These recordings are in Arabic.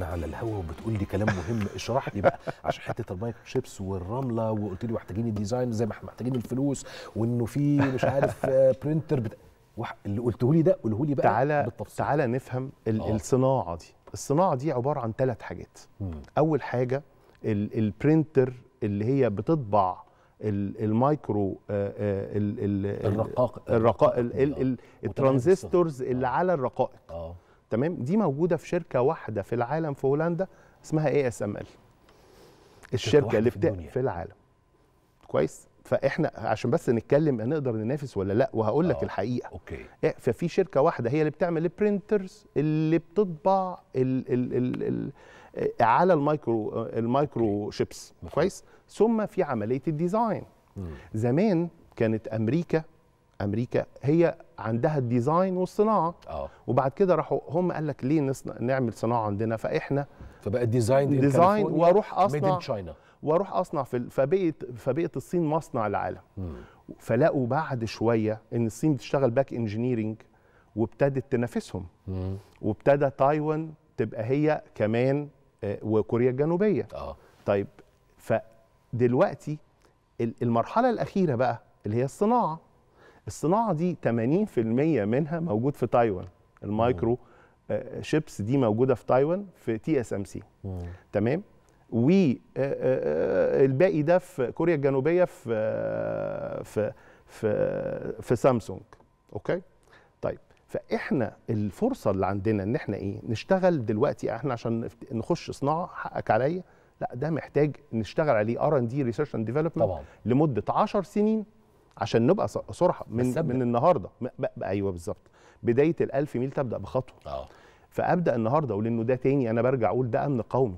واحنا على الهوا وبتقول لي كلام مهم اشرح لي بقى عشان حته المايكرو شيبس والرمله وقلت لي محتاجين الديزاين زي ما احنا محتاجين الفلوس وانه في مش عارف برينتر آه، بت... اللي قلته لي ده قوله لي بقى تعالى بالتفصيل تعالى نفهم ال... آه. الصناعه دي الصناعه دي عباره عن ثلاث حاجات مم. اول حاجه البرينتر اللي هي بتطبع المايكرو آه، الرقائق الرقائق الترانزستورز اللي على الرقائق آه. تمام دي موجوده في شركه واحده في العالم في هولندا اسمها اي اس ام ال الشركه اللي في, في العالم كويس فاحنا عشان بس نتكلم نقدر ننافس ولا لا وهقول لك آه، الحقيقه اوكي إيه، ففي شركه واحده هي اللي بتعمل البرنترز اللي بتطبع ال ال ال ال على المايكرو المايكرو شيبس كويس ثم في عمليه الديزاين زمان كانت امريكا امريكا هي عندها الديزاين والصناعه اه وبعد كده راحوا هم قال لك ليه نصنع نعمل صناعه عندنا فاحنا فبقى ديزاين ديزاين واروح اصنع ميد ان تشاينا واروح اصنع في فبقت فبقت الصين مصنع العالم مم. فلقوا بعد شويه ان الصين بتشتغل باك انجينيرنج وابتدت تنافسهم وابتدى تايوان تبقى هي كمان آه، وكوريا الجنوبيه اه طيب فدلوقتي المرحله الاخيره بقى اللي هي الصناعه الصناعه دي 80% منها موجود في تايوان المايكرو آه، شيبس دي موجوده في تايوان في تي اس ام سي تمام والباقي آه، آه، ده في كوريا الجنوبيه في في في في سامسونج اوكي طيب فاحنا الفرصه اللي عندنا ان احنا ايه نشتغل دلوقتي احنا عشان نخش صناعه حقك عليا لا ده محتاج نشتغل عليه ار ان دي ريسيرش اند ديفلوبمنت لمده 10 سنين عشان نبقى صرحه من من النهارده ايوه بالظبط بدايه ال1000 ميل تبدا بخطوه اه فابدا النهارده ولانه ده تاني انا برجع اقول ده امن قومي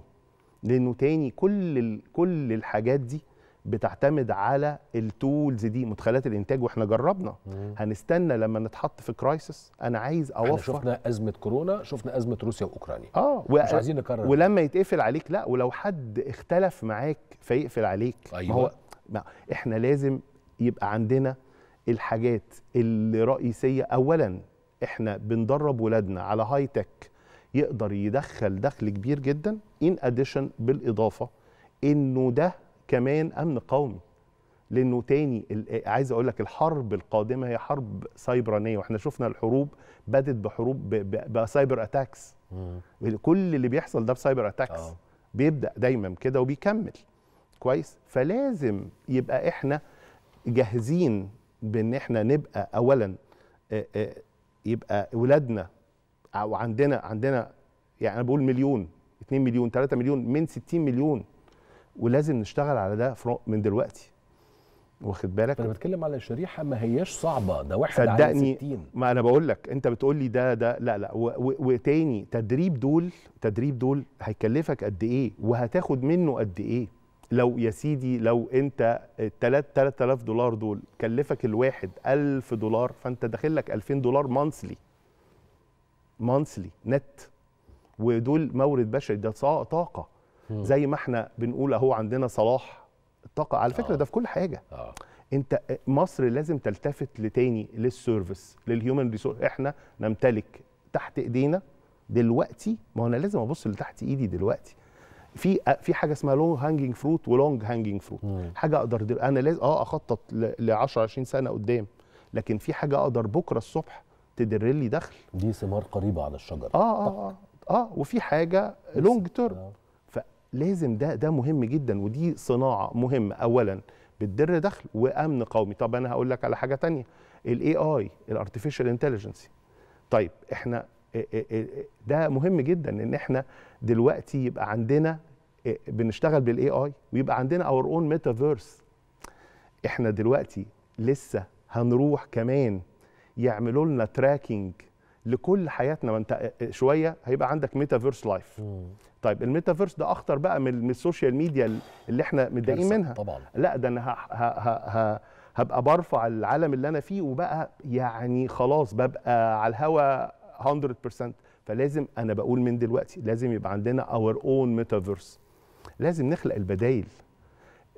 لانه تاني كل كل الحاجات دي بتعتمد على التولز دي مدخلات الانتاج واحنا جربنا مم. هنستنى لما نتحط في كرايسس انا عايز اوفر شفنا ازمه كورونا شفنا ازمه روسيا واوكرانيا اه و... مش عايزين نكرر ولما يتقفل عليك لا ولو حد اختلف معاك فيقفل عليك أيوة. ما هو ما احنا لازم يبقى عندنا الحاجات الرئيسيه اولا احنا بندرب ولادنا على هاي تك يقدر يدخل دخل كبير جدا ان اديشن بالاضافه انه ده كمان امن قومي لانه تاني عايز اقول لك الحرب القادمه هي حرب سايبرانيه واحنا شفنا الحروب بدت بحروب بسايبر اتاكس كل اللي بيحصل ده بسايبر اتاكس آه. بيبدا دايما كده وبيكمل كويس فلازم يبقى احنا جاهزين بان احنا نبقى اولا آه، آه، يبقى ولادنا او عندنا عندنا يعني انا بقول مليون 2 مليون 3 مليون من 60 مليون ولازم نشتغل على ده من دلوقتي واخد بالك انا بتكلم على شريحه ما هياش صعبه ده واحد صدقني 60 ما انا بقول لك انت بتقول لي ده ده لا لا وتاني تدريب دول تدريب دول هيكلفك قد ايه وهتاخد منه قد ايه لو يا سيدي لو انت التلات 3000 دولار دول كلفك الواحد 1000 دولار فانت داخل لك 2000 دولار مانسلي مانسلي نت ودول مورد بشري ده طاقه زي ما احنا بنقول اهو عندنا صلاح الطاقه على فكره آه. ده في كل حاجه آه. انت مصر لازم تلتفت لتاني للسيرفيس للهيومن ريسورس احنا نمتلك تحت ايدينا دلوقتي ما انا لازم ابص لتحت ايدي دلوقتي في في حاجه اسمها لونج هانجينج فروت ولونج هانجينج فروت حاجه اقدر انا لازم اه اخطط ل 10 20 سنه قدام لكن في حاجه اقدر بكره الصبح تدر لي دخل دي ثمار قريبه على الشجر اه اه اه, آه وفي حاجه لونج تيرم فلازم ده ده مهم جدا ودي صناعه مهمه اولا بتدر دخل وامن قومي طب انا هقول لك على حاجه تانية الاي اي الارتفيشال انتليجنسي طيب احنا إيه، إيه، إيه، ده مهم جدا ان احنا دلوقتي يبقى عندنا بنشتغل بالاي اي ويبقى عندنا اور اون ميتافيرس احنا دلوقتي لسه هنروح كمان يعملوا لنا تراكنج لكل حياتنا ما انت شويه هيبقى عندك ميتافيرس لايف طيب الميتافيرس ده اخطر بقى من السوشيال ميديا اللي احنا متضايقين منها طبعا لا ده انا ها ها ها هبقى برفع العالم اللي انا فيه وبقى يعني خلاص ببقى على الهوا 100% فلازم انا بقول من دلوقتي لازم يبقى عندنا اور اون ميتافيرس لازم نخلق البدايل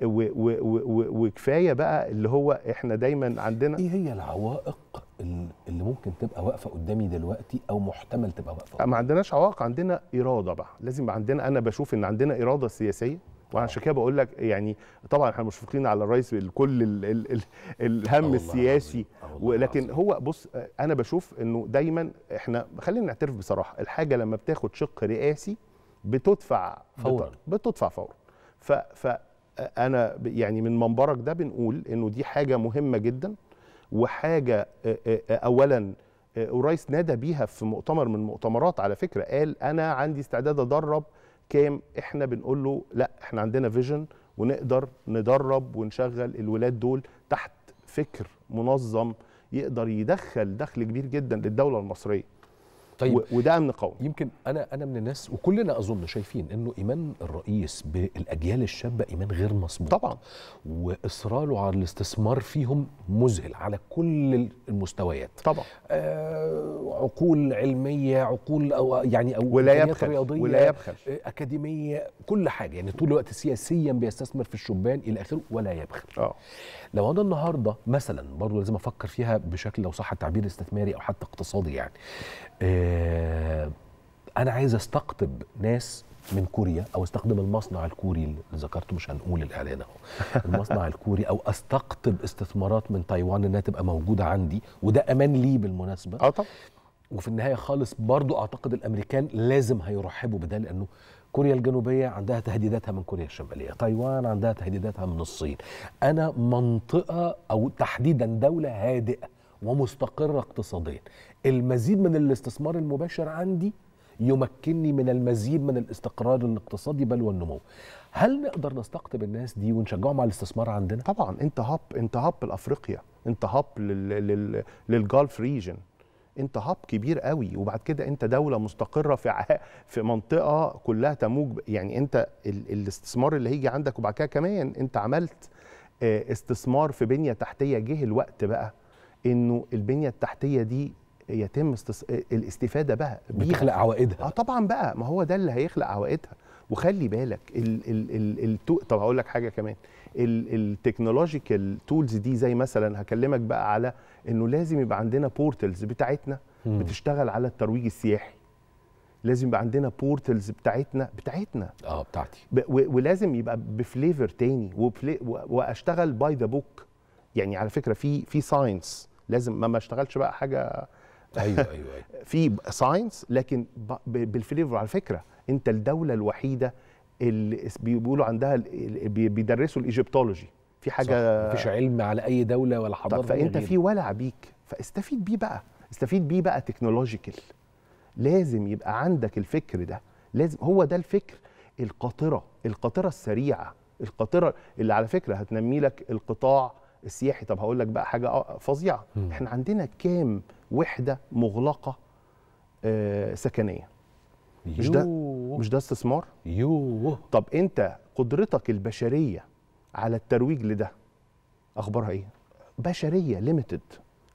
وكفايه بقى اللي هو احنا دايما عندنا ايه هي العوائق اللي ممكن تبقى واقفه قدامي دلوقتي او محتمل تبقى واقفه ما عندناش عوائق عندنا اراده بقى لازم عندنا انا بشوف ان عندنا اراده سياسيه وعشان كده بقول لك يعني طبعا احنا مشفقين على الرئيس بكل الهم السياسي ولكن هو بص انا بشوف انه دايما احنا خلينا نعترف بصراحه الحاجه لما بتاخد شق رئاسي بتدفع فورا بتدفع فورا فانا يعني من منبرك ده بنقول انه دي حاجه مهمه جدا وحاجه اولا ورئيس نادى بيها في مؤتمر من المؤتمرات على فكره قال انا عندي استعداد ادرب كام احنا بنقول له لا احنا عندنا فيجن ونقدر ندرب ونشغل الولاد دول تحت فكر منظم يقدر يدخل دخل كبير جدا للدوله المصريه طيب وده امن قومي يمكن انا انا من الناس وكلنا اظن شايفين انه ايمان الرئيس بالاجيال الشابه ايمان غير مسبوق طبعا واصراره على الاستثمار فيهم مذهل على كل المستويات طبعا آه عقول علميه عقول أو يعني او ولا يبخل رياضية ولا يبخل آه، اكاديميه كل حاجه يعني طول الوقت سياسيا بيستثمر في الشبان الى اخره ولا يبخل اه لو انا النهارده مثلا برضه لازم افكر فيها بشكل لو صح التعبير استثماري او حتى اقتصادي يعني آه آه، انا عايز استقطب ناس من كوريا او استخدم المصنع الكوري اللي ذكرته مش هنقول الاعلان اهو المصنع الكوري او استقطب استثمارات من تايوان انها تبقى موجوده عندي وده امان لي بالمناسبه اه طبعا وفي النهايه خالص برضو اعتقد الامريكان لازم هيرحبوا بده لانه كوريا الجنوبيه عندها تهديداتها من كوريا الشماليه، تايوان عندها تهديداتها من الصين. انا منطقه او تحديدا دوله هادئه ومستقرة اقتصاديا المزيد من الاستثمار المباشر عندي يمكنني من المزيد من الاستقرار الاقتصادي بل والنمو هل نقدر نستقطب الناس دي ونشجعهم على الاستثمار عندنا طبعا انت هاب انت هاب لافريقيا انت هاب لل... للجولف ريجن انت هاب كبير قوي وبعد كده انت دوله مستقره في في منطقه كلها تموج يعني انت ال... الاستثمار اللي هيجي عندك وبعد كده كمان انت عملت آه، استثمار في بنيه تحتيه جه الوقت بقى انه البنيه التحتيه دي يتم استص... الاستفاده بقى بتخلق عوائدها اه طبعا بقى ما هو ده اللي هيخلق عوائدها وخلي بالك ال ال ال ال... طب هقول لك حاجه كمان التكنولوجيكال تولز دي زي مثلا هكلمك بقى على انه لازم يبقى عندنا بورتلز بتاعتنا مم. بتشتغل على الترويج السياحي لازم يبقى عندنا بورتلز بتاعتنا بتاعتنا اه بتاعتي ب... و... ولازم يبقى بفليفر تاني وبفلي... و... واشتغل باي ذا بوك يعني على فكره في في ساينس لازم ما, ما اشتغلش بقى حاجه ايوه ايوه, أيوة. في ساينس لكن بالفليفر على فكره انت الدوله الوحيده اللي بيقولوا عندها بيدرسوا الايجيبتولوجي في حاجه مفيش علم على اي دوله ولا حضاره طب فانت في ولع بيك فاستفيد بيه بقى استفيد بيه بقى تكنولوجيكال لازم يبقى عندك الفكر ده لازم هو ده الفكر القاطره القاطره السريعه القاطره اللي على فكره هتنمي لك القطاع السياحي طب هقول لك بقى حاجه فظيعه احنا عندنا كام وحده مغلقه آه سكنيه مش ده مش ده استثمار يوه طب انت قدرتك البشريه على الترويج لده اخبارها ايه بشريه ليميتد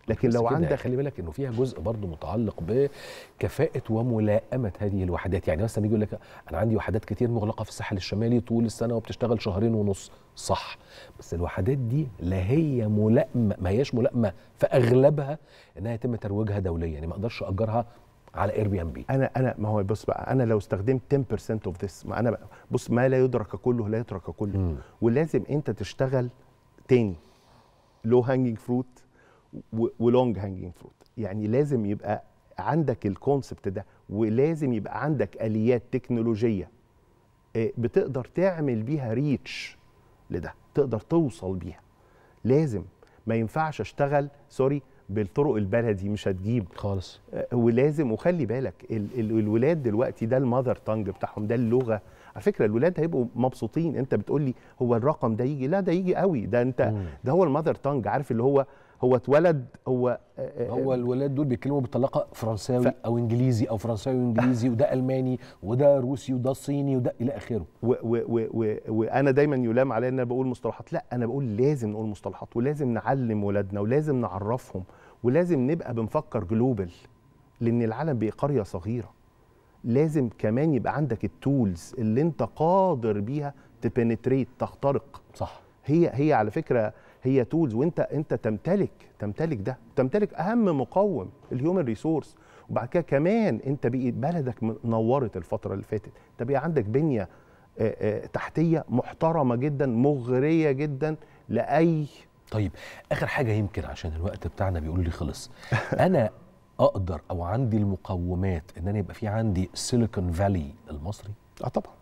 لكن لو عندك يعني. خلي بالك انه فيها جزء برضه متعلق بكفاءه وملائمه هذه الوحدات يعني مثلا يجي يقول لك انا عندي وحدات كتير مغلقه في الساحل الشمالي طول السنه وبتشتغل شهرين ونص صح بس الوحدات دي لا هي ملائمه ما هياش ملائمه في اغلبها انها يتم ترويجها دوليا يعني ما اقدرش اجرها على اير بي ام بي انا انا ما هو بص بقى انا لو استخدمت 10% اوف ذس ما انا بص ما لا يدرك كله لا يترك كله م. ولازم انت تشتغل تاني لو هانجينج فروت ولونج هانجينج فروت يعني لازم يبقى عندك الكونسبت ده ولازم يبقى عندك اليات تكنولوجيه آه، بتقدر تعمل بيها ريتش لده تقدر توصل بيها لازم ما ينفعش اشتغل سوري بالطرق البلدي مش هتجيب خالص آه، ولازم وخلي بالك ال ال الولاد دلوقتي ده المذر تانج بتاعهم ده اللغه على فكره الولاد هيبقوا مبسوطين انت بتقول لي هو الرقم ده يجي لا ده يجي قوي ده انت مم. ده هو المذر تانج عارف اللي هو هو اتولد هو آه، آه، هو آه، الولاد دول بيتكلموا بطلاقه فرنساوي ف... او انجليزي او فرنساوي وانجليزي وده الماني وده روسي وده صيني وده الى اخره وانا دايما يلام عليا ان انا بقول مصطلحات لا انا بقول لازم نقول مصطلحات ولازم نعلم ولادنا ولازم نعرفهم ولازم نبقى بنفكر جلوبال لان العالم بقى قريه صغيره لازم كمان يبقى عندك التولز اللي انت قادر بيها تبنتريت تخترق صح هي هي على فكره هي تولز وانت انت تمتلك تمتلك ده تمتلك اهم مقوم الهيومن ريسورس وبعد كده كمان انت بقيت بلدك نورت الفتره اللي فاتت انت بقى عندك بنيه تحتيه محترمه جدا مغريه جدا لاي طيب اخر حاجه يمكن عشان الوقت بتاعنا بيقول لي خلص انا اقدر او عندي المقومات ان انا يبقى في عندي سيليكون فالي المصري اه طبعا